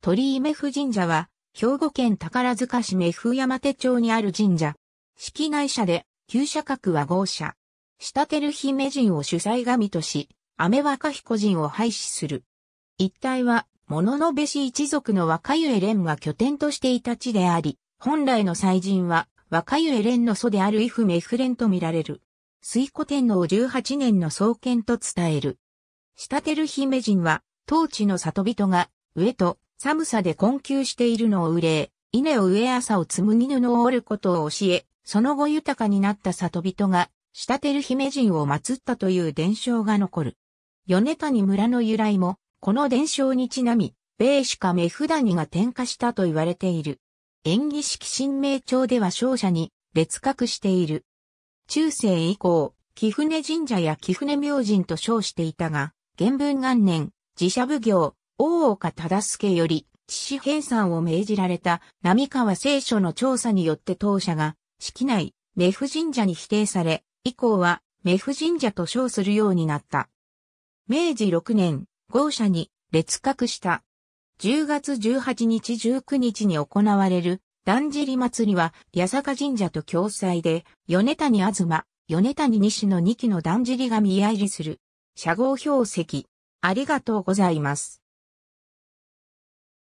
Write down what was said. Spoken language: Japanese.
鳥居目布神社は、兵庫県宝塚市目府山手町にある神社。式内社で、旧社格は豪社。下てる姫神を主催神とし、雨若彦神を廃止する。一帯は、物のべし一族の若ゆえ連が拠点としていた地であり、本来の祭神は、若ゆえ連の祖である伊フメフ連と見られる。水古天皇18年の創建と伝える。下てる姫神は、当地の里人が、上と寒さで困窮しているのを憂え、稲を植え朝を紡ぎ布を織ることを教え、その後豊かになった里人が、仕立てる姫人を祀ったという伝承が残る。米谷村の由来も、この伝承にちなみ、米しか目札にが点火したと言われている。演技式神明町では勝者に別格している。中世以降、貴船神社や貴船明神と称していたが、元文元年、寺社奉行、大岡忠助より、父・平兵産を命じられた、並川聖書の調査によって当社が、式内、メフ神社に否定され、以降は、メフ神社と称するようになった。明治6年、豪社に、列閣した。10月18日19日に行われる、だんじり祭りは、八坂神社と共催で、米谷東、米谷西の2期のだんじりが見合いりする。社号標石。ありがとうございます。